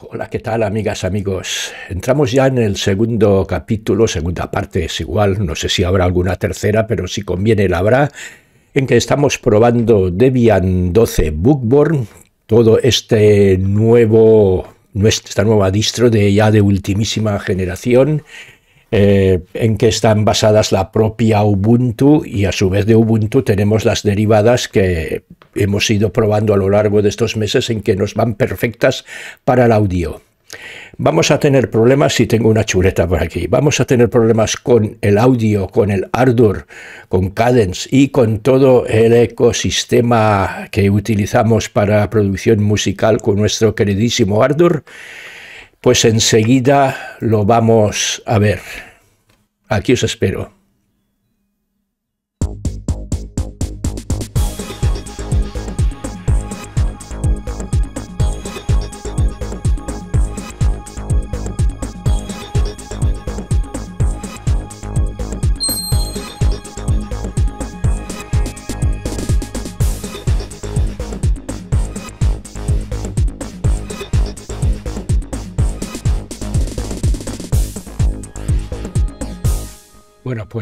Hola, ¿qué tal amigas, amigos? Entramos ya en el segundo capítulo, segunda parte es igual, no sé si habrá alguna tercera, pero si conviene la habrá, en que estamos probando Debian 12 Bookborn, todo este nuevo, esta nueva distro de ya de ultimísima generación, eh, en que están basadas la propia Ubuntu y a su vez de Ubuntu tenemos las derivadas que hemos ido probando a lo largo de estos meses en que nos van perfectas para el audio. Vamos a tener problemas, si tengo una chuleta por aquí, vamos a tener problemas con el audio, con el Ardour, con Cadence y con todo el ecosistema que utilizamos para producción musical con nuestro queridísimo Ardour pues enseguida lo vamos a ver. Aquí os espero.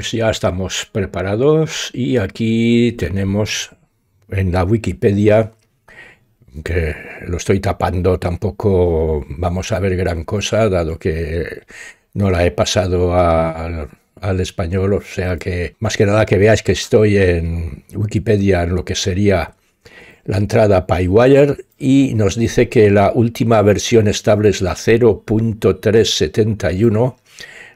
Pues ya estamos preparados y aquí tenemos en la Wikipedia, que lo estoy tapando, tampoco vamos a ver gran cosa, dado que no la he pasado al español, o sea que más que nada que veáis que estoy en Wikipedia en lo que sería la entrada PyWire y nos dice que la última versión estable es la 0.371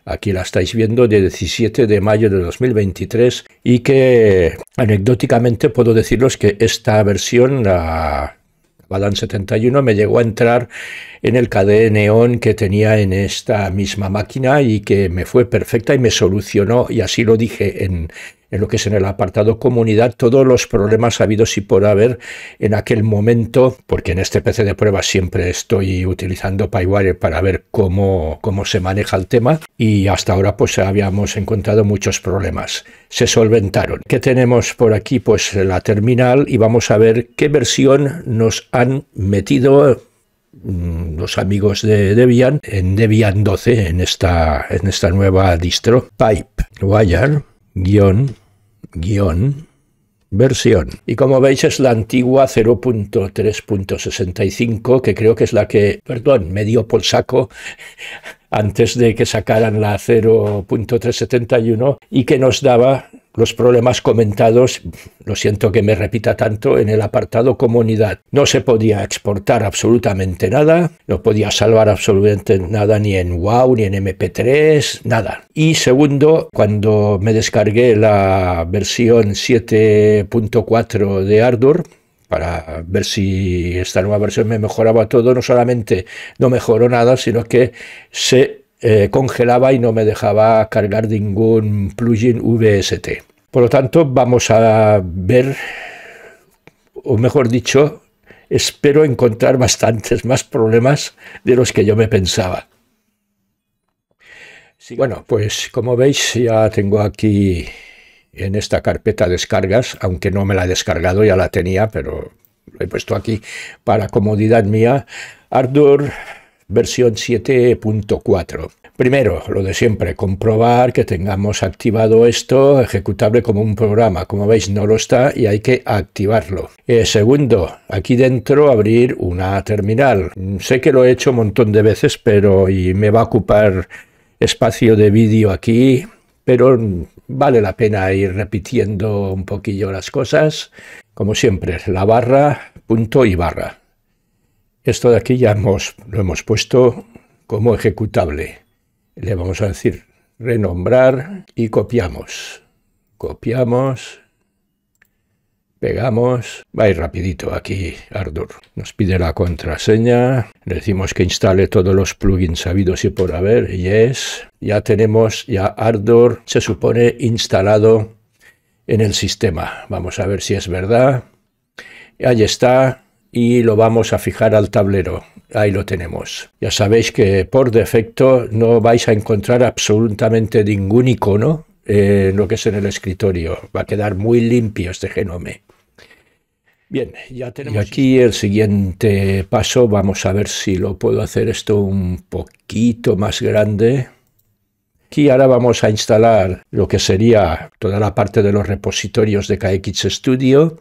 aquí la estáis viendo, de 17 de mayo de 2023 y que anecdóticamente puedo deciros que esta versión, la Balan 71 me llegó a entrar en el KDE Neon que tenía en esta misma máquina y que me fue perfecta y me solucionó, y así lo dije en, en lo que es en el apartado comunidad, todos los problemas habidos y por haber en aquel momento, porque en este PC de prueba siempre estoy utilizando PyWire para ver cómo, cómo se maneja el tema y hasta ahora pues habíamos encontrado muchos problemas. Se solventaron. ¿Qué tenemos por aquí? Pues la terminal y vamos a ver qué versión nos han metido mm, los amigos de Debian en Debian 12 en esta en esta nueva distro pipe wire guión guión versión. Y como veis es la antigua 0.3.65, que creo que es la que, perdón, me dio por saco antes de que sacaran la 0.371 y que nos daba los problemas comentados, lo siento que me repita tanto, en el apartado comunidad. No se podía exportar absolutamente nada, no podía salvar absolutamente nada ni en WOW, ni en MP3, nada. Y segundo, cuando me descargué la versión 7.4 de Ardour, para ver si esta nueva versión me mejoraba todo, no solamente no mejoró nada, sino que se eh, congelaba y no me dejaba cargar ningún plugin VST. Por lo tanto, vamos a ver, o mejor dicho, espero encontrar bastantes más problemas de los que yo me pensaba. bueno, pues como veis ya tengo aquí en esta carpeta descargas, aunque no me la he descargado, ya la tenía, pero lo he puesto aquí para comodidad mía. ardor versión 7.4. Primero, lo de siempre, comprobar que tengamos activado esto ejecutable como un programa. Como veis, no lo está y hay que activarlo. Eh, segundo, aquí dentro abrir una terminal. Mm, sé que lo he hecho un montón de veces, pero y me va a ocupar espacio de vídeo aquí, pero mm, vale la pena ir repitiendo un poquillo las cosas. Como siempre, la barra, punto y barra. Esto de aquí ya lo hemos puesto como ejecutable. Le vamos a decir renombrar y copiamos. Copiamos, pegamos. Va a rapidito aquí Ardor, Nos pide la contraseña. decimos que instale todos los plugins sabidos y por haber. y es, Ya tenemos ya Ardor se supone, instalado en el sistema. Vamos a ver si es verdad. Ahí está y lo vamos a fijar al tablero. Ahí lo tenemos. Ya sabéis que por defecto no vais a encontrar absolutamente ningún icono en eh, lo que es en el escritorio. Va a quedar muy limpio este genome. Bien, ya tenemos. Y aquí el siguiente paso, vamos a ver si lo puedo hacer esto un poquito más grande. Aquí ahora vamos a instalar lo que sería toda la parte de los repositorios de KX Studio,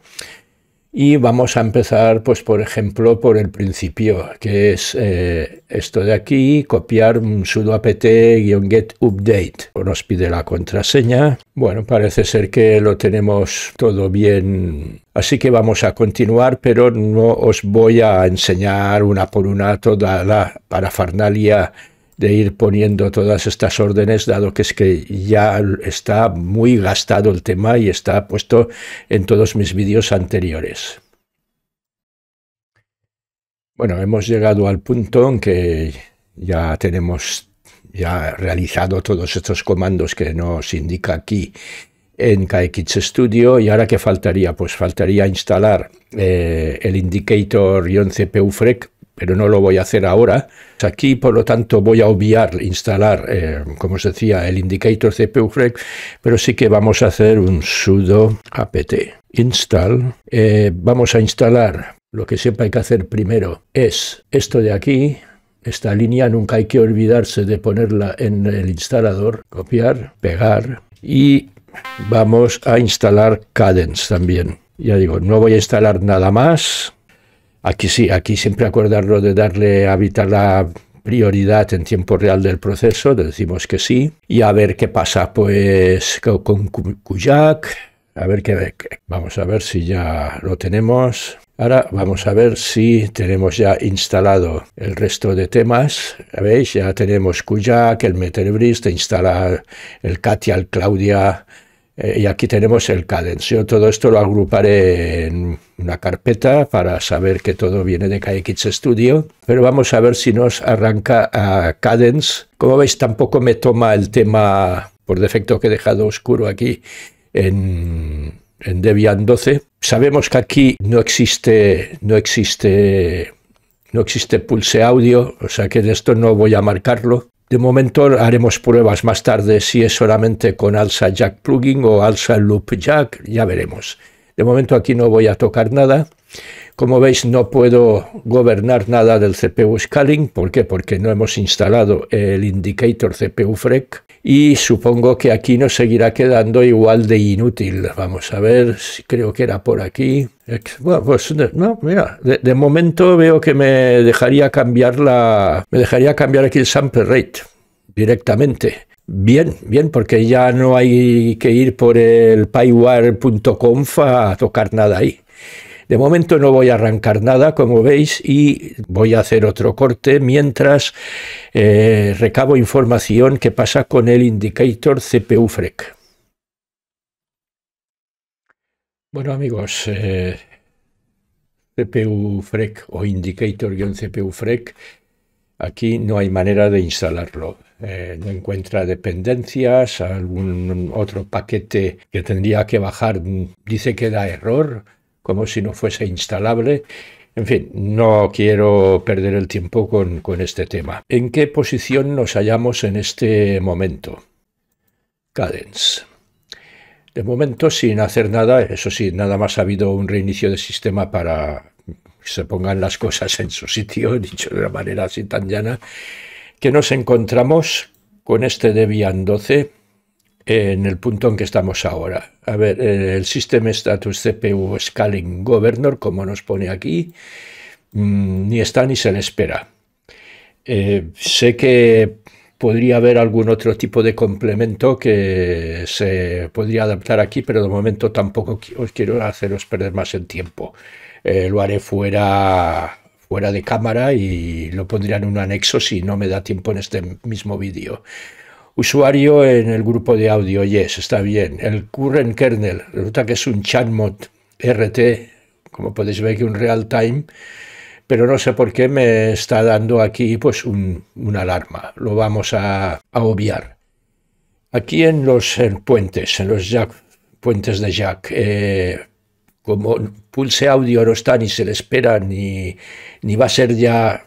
y vamos a empezar, pues, por ejemplo, por el principio, que es eh, esto de aquí, copiar un sudo apt-get update. Nos pide la contraseña. Bueno, parece ser que lo tenemos todo bien. Así que vamos a continuar, pero no os voy a enseñar una por una toda la parafernalia de ir poniendo todas estas órdenes, dado que es que ya está muy gastado el tema y está puesto en todos mis vídeos anteriores. Bueno, hemos llegado al punto en que ya tenemos ya realizado todos estos comandos que nos indica aquí en KX Studio y ahora qué faltaría? Pues faltaría instalar eh, el indicator ion pero no lo voy a hacer ahora. Aquí, por lo tanto, voy a obviar instalar, eh, como se decía, el indicator cpufreg, pero sí que vamos a hacer un sudo apt install. Eh, vamos a instalar, lo que siempre hay que hacer primero es esto de aquí, esta línea nunca hay que olvidarse de ponerla en el instalador, copiar, pegar y vamos a instalar Cadence también. Ya digo, no voy a instalar nada más, Aquí sí, aquí siempre acordarlo de darle a Vital la prioridad en tiempo real del proceso, decimos que sí, y a ver qué pasa pues con Kuyak, a ver qué, vamos a ver si ya lo tenemos. Ahora vamos a ver si tenemos ya instalado el resto de temas. ¿Veis? Ya tenemos Kuyak, el Meterbris, te instala el Katia, el Claudia, eh, y aquí tenemos el Cadence. Yo Todo esto lo agruparé en una carpeta para saber que todo viene de KX Studio. Pero vamos a ver si nos arranca a Cadence. Como veis, tampoco me toma el tema por defecto que he dejado oscuro aquí en, Debian 12. Sabemos que aquí no existe, no existe no existe pulse audio, o sea que de esto no voy a marcarlo. De momento haremos pruebas más tarde si es solamente con alza jack plugin o alza loop jack, ya veremos. De momento aquí no voy a tocar nada. Como veis, no puedo gobernar nada del CPU Scaling. ¿Por qué? Porque no hemos instalado el indicator CPU Freq Y supongo que aquí nos seguirá quedando igual de inútil. Vamos a ver, si creo que era por aquí. Bueno, pues no, mira, de, de momento veo que me dejaría cambiar la, me dejaría cambiar aquí el sample rate directamente. Bien, bien, porque ya no hay que ir por el pyWire.conf a tocar nada ahí. De momento no voy a arrancar nada, como veis, y voy a hacer otro corte mientras eh, recabo información que pasa con el indicator CPU-FREC. Bueno amigos, eh, CPU-FREC o indicator-CPU-FREC Aquí no hay manera de instalarlo. Eh, no encuentra dependencias, algún otro paquete que tendría que bajar dice que da error, como si no fuese instalable. En fin, no quiero perder el tiempo con, con este tema. ¿En qué posición nos hallamos en este momento? Cadence. De momento sin hacer nada, eso sí, nada más ha habido un reinicio de sistema para se pongan las cosas en su sitio, dicho de una manera así tan llana, que nos encontramos con este Debian 12 en el punto en que estamos ahora. A ver, eh, el sistema Status CPU Scaling Governor, como nos pone aquí, mm, ni está ni se le espera. Eh, sé que podría haber algún otro tipo de complemento que se podría adaptar aquí, pero de momento tampoco os quiero haceros perder más el tiempo. Eh, lo haré fuera, fuera de cámara y lo pondré en un anexo si no me da tiempo en este mismo vídeo. Usuario en el grupo de audio, yes, está bien. El current kernel, resulta que es un chatmod RT, como podéis ver que un real time, pero no sé por qué me está dando aquí pues un, una alarma. Lo vamos a, obviar. Aquí en los puentes, en los jack, puentes de jack, eh, como pulse audio no está ni se le espera ni, va a ser ya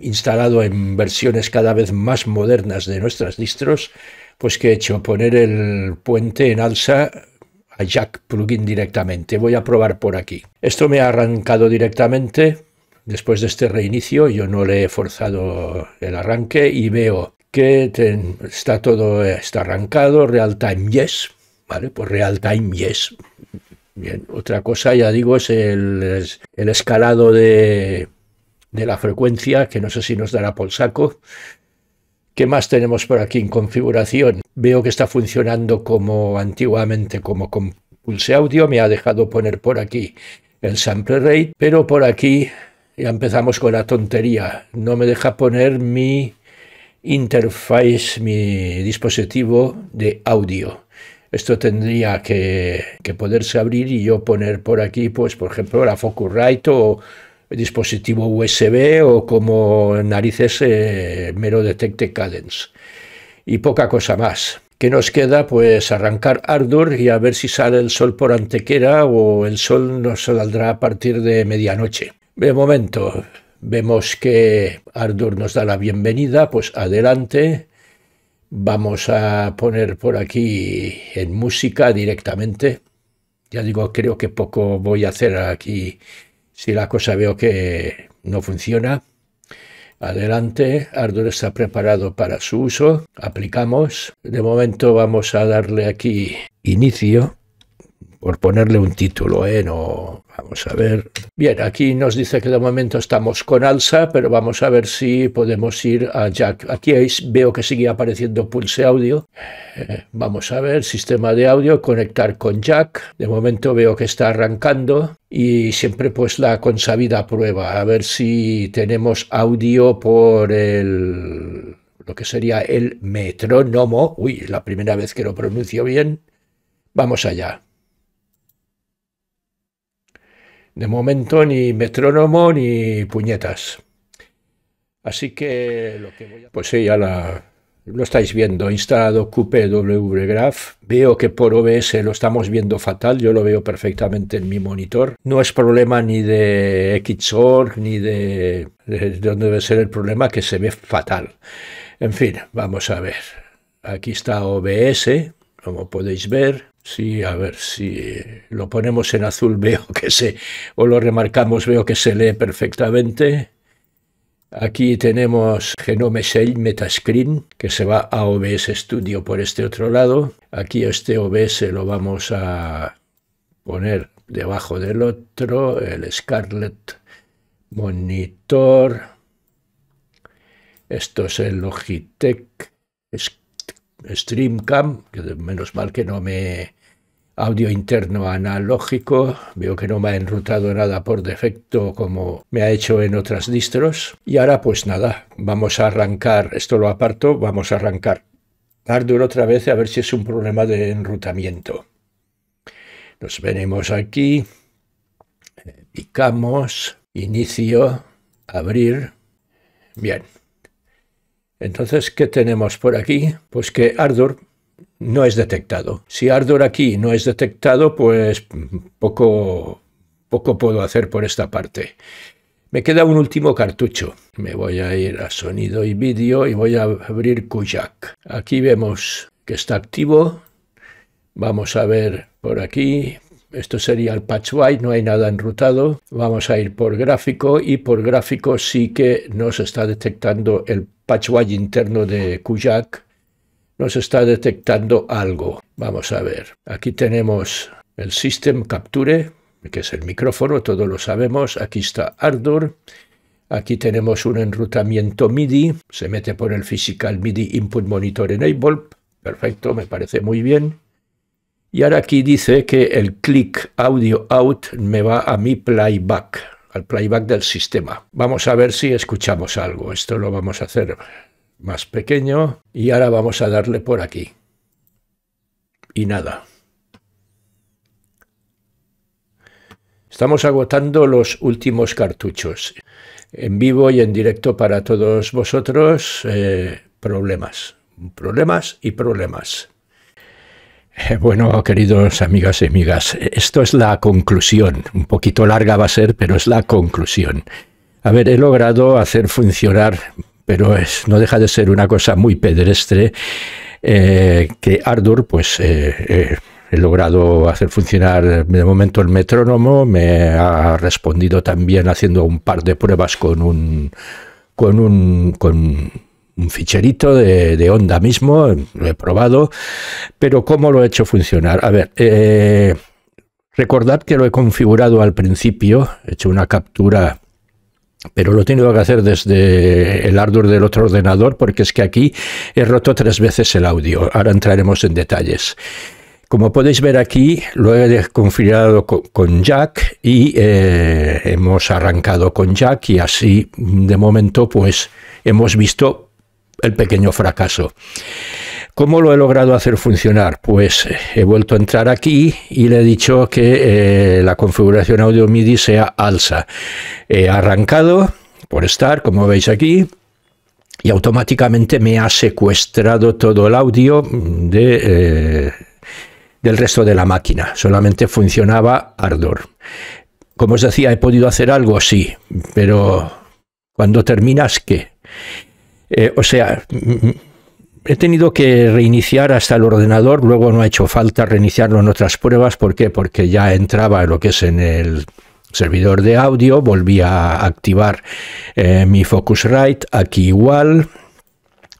instalado en versiones cada vez más modernas de nuestras distros, pues que he hecho poner el puente en alza a Jack Plugin directamente. Voy a probar por aquí. Esto me ha arrancado directamente después de este reinicio. Yo no le he forzado el arranque y veo que está todo eh, está arrancado. Real time yes. Vale, pues real time yes. Bien, otra cosa, ya digo, es el, escalado de, la frecuencia, que no sé si nos dará por saco. ¿Qué más tenemos por aquí en configuración? Veo que está funcionando como antiguamente, como con Pulse Audio. Me ha dejado poner por aquí el sample rate, pero por aquí ya empezamos con la tontería. No me deja poner mi interface, mi dispositivo de audio. Esto tendría que, poderse abrir y yo poner por aquí, pues, por ejemplo, la Focusrite o dispositivo USB o como narices eh, mero detecte cadence. Y poca cosa más. ¿Qué nos queda? Pues arrancar ardor y a ver si sale el sol por Antequera o el sol nos saldrá a partir de medianoche. De momento, vemos que ardor nos da la bienvenida, pues adelante. Vamos a poner por aquí en música directamente. Ya digo, creo que poco voy a hacer aquí si la cosa veo que no funciona. Adelante, Ardor está preparado para su uso. Aplicamos. De momento vamos a darle aquí inicio por ponerle un título, ¿eh? No, vamos a ver. Bien, aquí nos dice que de momento estamos con alza, pero vamos a ver si podemos ir a Jack. Aquí veo que sigue apareciendo Pulse Audio. Eh, vamos a ver, sistema de audio, conectar con Jack. De momento veo que está arrancando y siempre pues la consabida prueba, a ver si tenemos audio por el lo que sería el metrónomo. Uy, la primera vez que lo pronuncio bien. Vamos allá. De momento ni metrónomo ni puñetas. Así que lo que voy a... Pues sí, ya la, lo estáis viendo, instalado QPWGraph. Veo que por OBS lo estamos viendo fatal, yo lo veo perfectamente en mi monitor. No es problema ni de Xorg, ni de dónde debe ser el problema, que se ve fatal. En fin, vamos a ver. Aquí está OBS, como podéis ver. Sí, a ver si eh, lo ponemos en azul, veo que se, o lo remarcamos, veo que se lee perfectamente. Aquí tenemos Genome Shell Metascreen, que se va a OBS Studio por este otro lado. Aquí este OBS lo vamos a poner debajo del otro, el Scarlet Monitor. Esto es el Logitech Streamcam, que menos mal que no me audio interno analógico, veo que no me ha enrutado nada por defecto como me ha hecho en otras distros. Y ahora pues nada, vamos a arrancar, esto lo aparto, vamos a arrancar ardor otra vez a ver si es un problema de enrutamiento. Nos venimos aquí, picamos, inicio, abrir, bien. Entonces, ¿qué tenemos por aquí? Pues que ardor no es detectado. Si Ardor aquí no es detectado, pues poco, poco puedo hacer por esta parte. Me queda un último cartucho. Me voy a ir a sonido y vídeo y voy a abrir Kujak. Aquí vemos que está activo. Vamos a ver por aquí. Esto sería el patch no hay nada enrutado. Vamos a ir por gráfico y por gráfico sí que nos está detectando el patch interno de Kujak nos está detectando algo. Vamos a ver. Aquí tenemos el System Capture, que es el micrófono, todos lo sabemos. Aquí está Ardor. Aquí tenemos un enrutamiento MIDI. Se mete por el Physical MIDI Input Monitor Enable. Perfecto, me parece muy bien. Y ahora aquí dice que el click audio out me va a mi playback, al playback del sistema. Vamos a ver si escuchamos algo. Esto lo vamos a hacer más pequeño y ahora vamos a darle por aquí. Y nada. Estamos agotando los últimos cartuchos. En vivo y en directo para todos vosotros, eh, problemas, problemas y problemas. Eh, bueno, queridos amigas y amigas, esto es la conclusión. Un poquito larga va a ser, pero es la conclusión. A ver, he logrado hacer funcionar pero no deja de ser una cosa muy pedestre eh, que Ardur, pues eh, eh, he logrado hacer funcionar de momento el metrónomo, me ha respondido también haciendo un par de pruebas con un con un ficherito de, onda mismo, lo he probado, pero ¿cómo lo he hecho funcionar? A ver, recordad que lo he configurado al principio, he hecho una captura pero lo tengo que hacer desde el hardware del otro ordenador porque es que aquí he roto tres veces el audio. Ahora entraremos en detalles. Como podéis ver aquí, lo he configurado con Jack y eh, hemos arrancado con Jack y así de momento pues hemos visto el pequeño fracaso. ¿Cómo lo he logrado hacer funcionar? Pues eh, he vuelto a entrar aquí y le he dicho que eh, la configuración audio MIDI sea alza. He arrancado por estar, como veis aquí, y automáticamente me ha secuestrado todo el audio de, eh, del resto de la máquina. Solamente funcionaba Ardor. Como os decía, he podido hacer algo, así pero cuando terminas, ¿qué? o sea, he tenido que reiniciar hasta el ordenador, luego no ha hecho falta reiniciarlo en otras pruebas, ¿por qué? Porque ya entraba lo que es en el servidor de audio, volví a activar eh, mi Focusrite, aquí igual,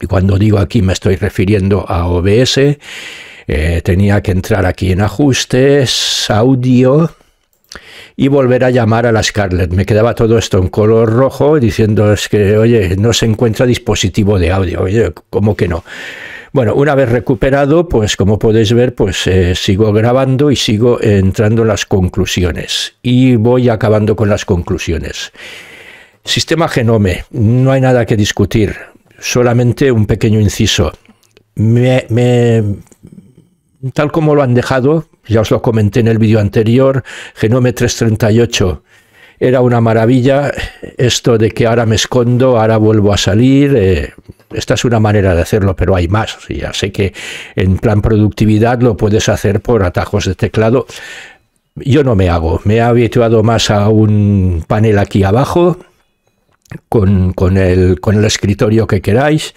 y cuando digo aquí me estoy refiriendo a OBS, eh, tenía que entrar aquí en ajustes, audio, y volver a llamar a la Scarlett. Me quedaba todo esto en color rojo diciendo es que, oye, no se encuentra dispositivo de audio. Oye, ¿cómo que no? Bueno, una vez recuperado, pues como podéis ver, pues eh, sigo grabando y sigo entrando en las conclusiones. Y voy acabando con las conclusiones. Sistema Genome, no hay nada que discutir, solamente un pequeño inciso. tal como lo han dejado, ya os lo comenté en el vídeo anterior, Genome 338 era una maravilla esto de que ahora me escondo, ahora vuelvo a salir. Eh, esta es una manera de hacerlo, pero hay más. Ya sé que en plan productividad lo puedes hacer por atajos de teclado. Yo no me hago, me he habituado más a un panel aquí abajo con, con, el, con el escritorio que queráis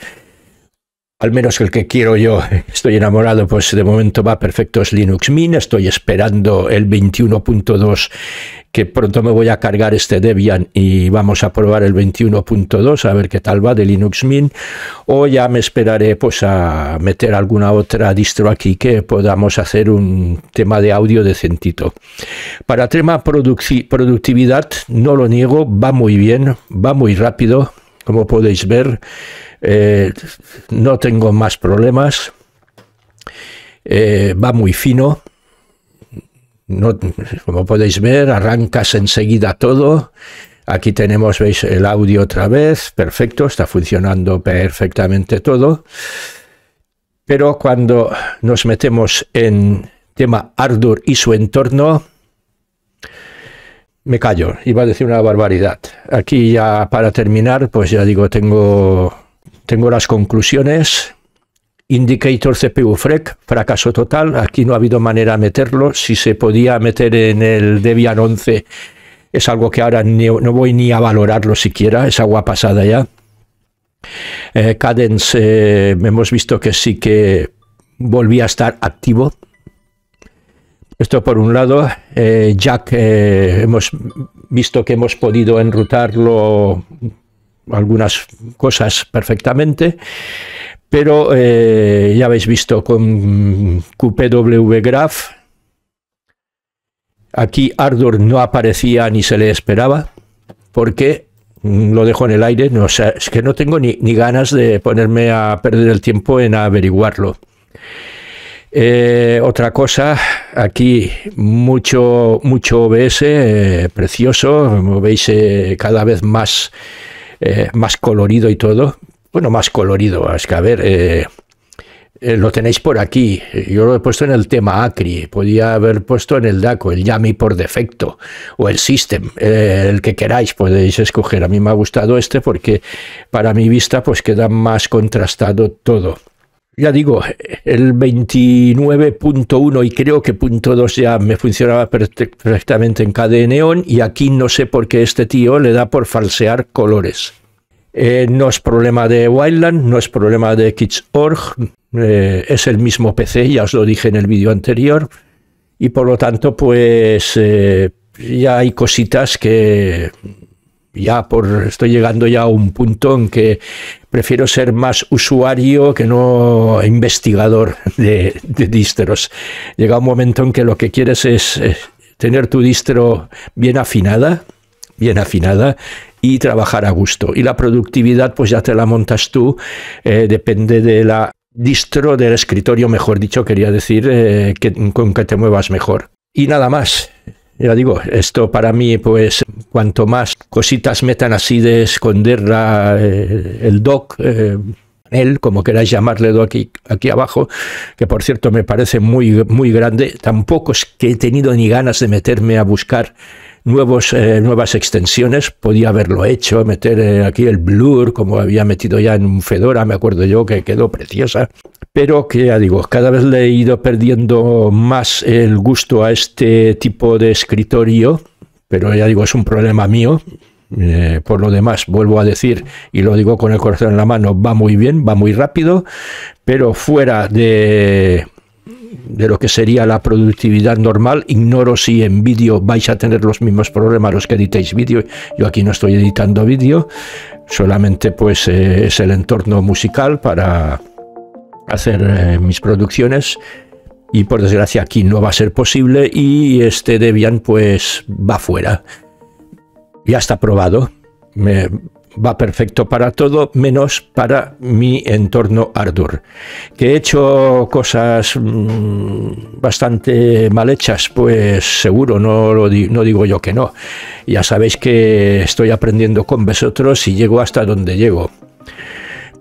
al menos el que quiero yo, estoy enamorado, pues de momento va perfecto, es Linux Mint, estoy esperando el 21.2, que pronto me voy a cargar este Debian y vamos a probar el 21.2, a ver qué tal va de Linux Mint, o ya me esperaré pues a meter alguna otra distro aquí que podamos hacer un tema de audio decentito. Para tema productividad, no lo niego, va muy bien, va muy rápido, como podéis ver, eh, no tengo más problemas. Eh, va muy fino. No, como podéis ver, arrancas enseguida todo. Aquí tenemos, veis, el audio otra vez. Perfecto, está funcionando perfectamente todo. Pero cuando nos metemos en tema Ardour y su entorno, me callo, iba a decir una barbaridad. Aquí ya para terminar, pues ya digo, tengo, tengo las conclusiones. Indicator CPU FREC, fracaso total. Aquí no ha habido manera de meterlo. Si se podía meter en el Debian 11, es algo que ahora no voy ni a valorarlo siquiera. Es agua pasada ya. Eh, Cadence, eh, hemos visto que sí que volvía a estar activo esto por un lado, ya eh, Jack eh, hemos visto que hemos podido enrutarlo algunas cosas perfectamente, pero eh, ya habéis visto con QPW Graph, aquí Ardor no aparecía ni se le esperaba, porque mm, lo dejo en el aire, no, es que no tengo ni, ganas de ponerme a perder el tiempo en averiguarlo. otra cosa, aquí mucho, mucho OBS, eh, precioso, como veis eh, cada vez más, eh, más colorido y todo. Bueno, más colorido, es que a ver, lo tenéis por aquí. Yo lo he puesto en el tema Acri, podía haber puesto en el DACO, el Yami por defecto, o el System, el que queráis, podéis escoger. A mí me ha gustado este porque para mi vista pues queda más contrastado todo ya digo, el 29.1 y creo que punto 2 ya me funcionaba perfectamente en KDE Neon y aquí no sé por qué este tío le da por falsear colores. Eh, no es problema de Wildland, no es problema de Kids.org, eh, es el mismo PC, ya os lo dije en el vídeo anterior, y por lo tanto pues eh, ya hay cositas que ya por estoy llegando ya a un punto en que prefiero ser más usuario que no investigador de, distros. Llega un momento en que lo que quieres es tener tu distro bien afinada, bien afinada y trabajar a gusto. Y la productividad pues ya te la montas tú, eh, depende de la distro del escritorio, mejor dicho, quería decir, eh, que, con que te muevas mejor. Y nada más. Ya digo, esto para mí, pues cuanto más cositas metan así de esconderla, eh, el doc, eh, él, como queráis llamarle aquí, aquí abajo, que por cierto me parece muy, muy grande. Tampoco es que he tenido ni ganas de meterme a buscar nuevos, eh, nuevas extensiones, podía haberlo hecho, meter eh, aquí el blur, como había metido ya en un Fedora, me acuerdo yo, que quedó preciosa, pero que ya digo, cada vez le he ido perdiendo más el gusto a este tipo de escritorio, pero ya digo, es un problema mío, eh, por lo demás, vuelvo a decir, y lo digo con el corazón en la mano, va muy bien, va muy rápido, pero fuera de de lo que sería la productividad normal. Ignoro si en vídeo vais a tener los mismos problemas los que editéis vídeo. Yo aquí no estoy editando vídeo, solamente pues eh, es el entorno musical para hacer eh, mis producciones y por desgracia aquí no va a ser posible y este Debian pues va fuera. Ya está probado. Me, va perfecto para todo, menos para mi entorno Ardur. Que he hecho cosas mm, bastante mal hechas, pues seguro, no, lo no digo yo que no. Ya sabéis que estoy aprendiendo con vosotros y llego hasta donde llego.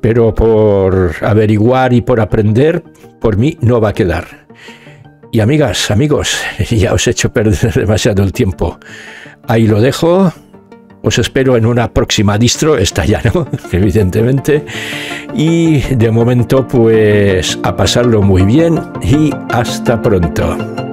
Pero por averiguar y por aprender, por mí no va a quedar. Y amigas, amigos, ya os he hecho perder demasiado el tiempo. Ahí lo dejo. Os espero en una próxima distro, esta ya no, evidentemente. Y de momento, pues a pasarlo muy bien y hasta pronto.